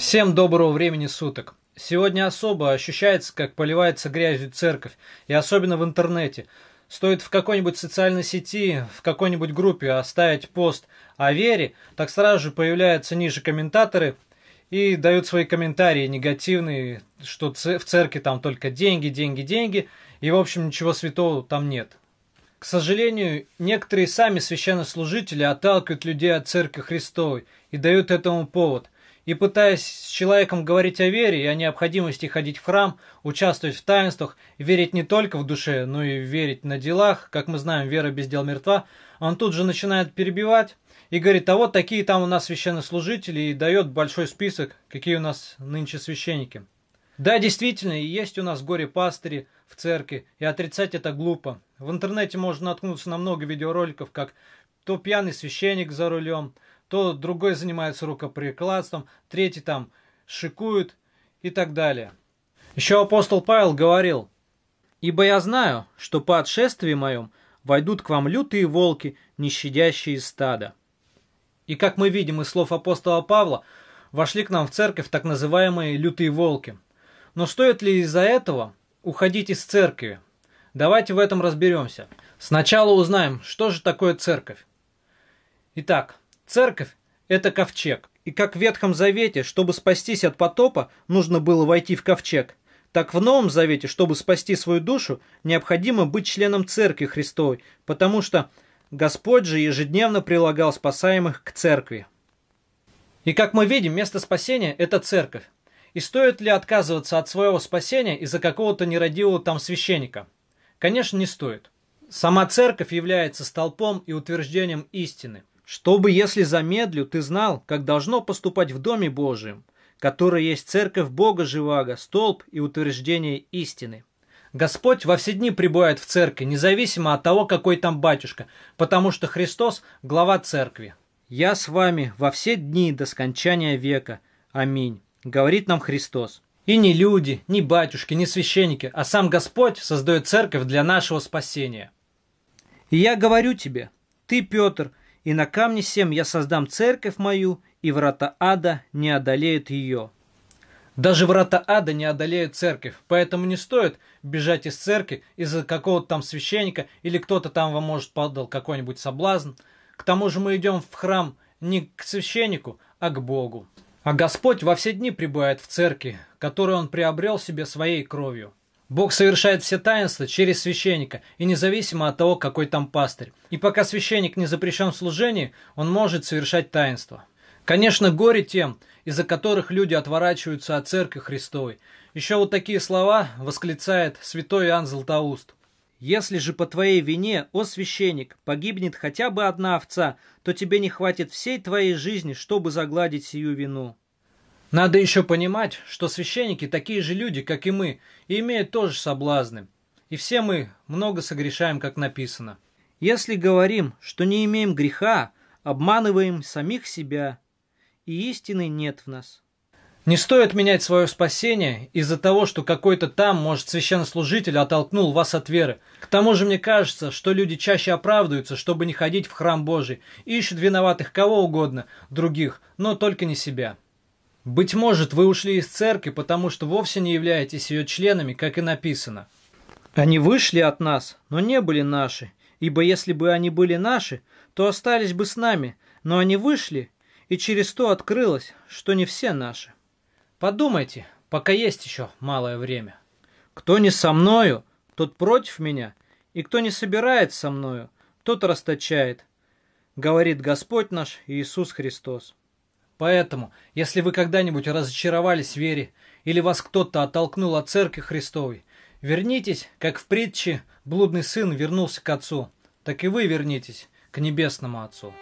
Всем доброго времени суток. Сегодня особо ощущается, как поливается грязью церковь, и особенно в интернете. Стоит в какой-нибудь социальной сети, в какой-нибудь группе оставить пост о вере, так сразу же появляются ниже комментаторы и дают свои комментарии негативные, что в церкви там только деньги, деньги, деньги, и в общем ничего святого там нет. К сожалению, некоторые сами священнослужители отталкивают людей от церкви Христовой и дают этому повод – и пытаясь с человеком говорить о вере и о необходимости ходить в храм, участвовать в таинствах, верить не только в душе, но и верить на делах, как мы знаем, вера без дел мертва, он тут же начинает перебивать и говорит, а вот такие там у нас священнослужители, и дает большой список, какие у нас нынче священники. Да, действительно, и есть у нас горе-пастыри в церкви, и отрицать это глупо. В интернете можно наткнуться на много видеороликов, как то пьяный священник за рулем – то другой занимается рукоприкладством, третий там шикует и так далее. Еще апостол Павел говорил, «Ибо я знаю, что по отшествии моем войдут к вам лютые волки, не щадящие стада». И как мы видим из слов апостола Павла, вошли к нам в церковь так называемые лютые волки. Но стоит ли из-за этого уходить из церкви? Давайте в этом разберемся. Сначала узнаем, что же такое церковь. Итак, Церковь – это ковчег. И как в Ветхом Завете, чтобы спастись от потопа, нужно было войти в ковчег, так в Новом Завете, чтобы спасти свою душу, необходимо быть членом Церкви Христовой, потому что Господь же ежедневно прилагал спасаемых к Церкви. И как мы видим, место спасения – это Церковь. И стоит ли отказываться от своего спасения из-за какого-то нерадивого там священника? Конечно, не стоит. Сама Церковь является столпом и утверждением истины. Чтобы, если замедлю, ты знал, как должно поступать в Доме Божием, который есть церковь Бога Живаго, столб и утверждение истины. Господь во все дни прибывает в церкви, независимо от того, какой там батюшка, потому что Христос – глава церкви. «Я с вами во все дни до скончания века. Аминь», – говорит нам Христос. И не люди, не батюшки, не священники, а сам Господь создает церковь для нашего спасения. «И я говорю тебе, ты, Петр, и на камне сем я создам церковь мою, и врата ада не одолеют ее». Даже врата ада не одолеют церковь, поэтому не стоит бежать из церкви из-за какого-то там священника или кто-то там вам, может, подал какой-нибудь соблазн. К тому же мы идем в храм не к священнику, а к Богу. А Господь во все дни пребывает в церкви, которую Он приобрел себе своей кровью – Бог совершает все таинства через священника, и независимо от того, какой там пастырь. И пока священник не запрещен в служении, он может совершать таинства. Конечно, горе тем, из-за которых люди отворачиваются от Церкви Христовой. Еще вот такие слова восклицает святой Иоанн Златоуст. «Если же по твоей вине, о священник, погибнет хотя бы одна овца, то тебе не хватит всей твоей жизни, чтобы загладить сию вину». Надо еще понимать, что священники такие же люди, как и мы, и имеют тоже соблазны. И все мы много согрешаем, как написано. Если говорим, что не имеем греха, обманываем самих себя, и истины нет в нас. Не стоит менять свое спасение из-за того, что какой-то там, может, священнослужитель оттолкнул вас от веры. К тому же мне кажется, что люди чаще оправдываются, чтобы не ходить в храм Божий, ищут виноватых кого угодно, других, но только не себя. Быть может, вы ушли из церкви, потому что вовсе не являетесь ее членами, как и написано. Они вышли от нас, но не были наши, ибо если бы они были наши, то остались бы с нами, но они вышли, и через то открылось, что не все наши. Подумайте, пока есть еще малое время. Кто не со мною, тот против меня, и кто не собирает со мною, тот расточает, говорит Господь наш Иисус Христос. Поэтому, если вы когда-нибудь разочаровались в вере, или вас кто-то оттолкнул от Церкви Христовой, вернитесь, как в притче блудный сын вернулся к отцу, так и вы вернитесь к небесному отцу.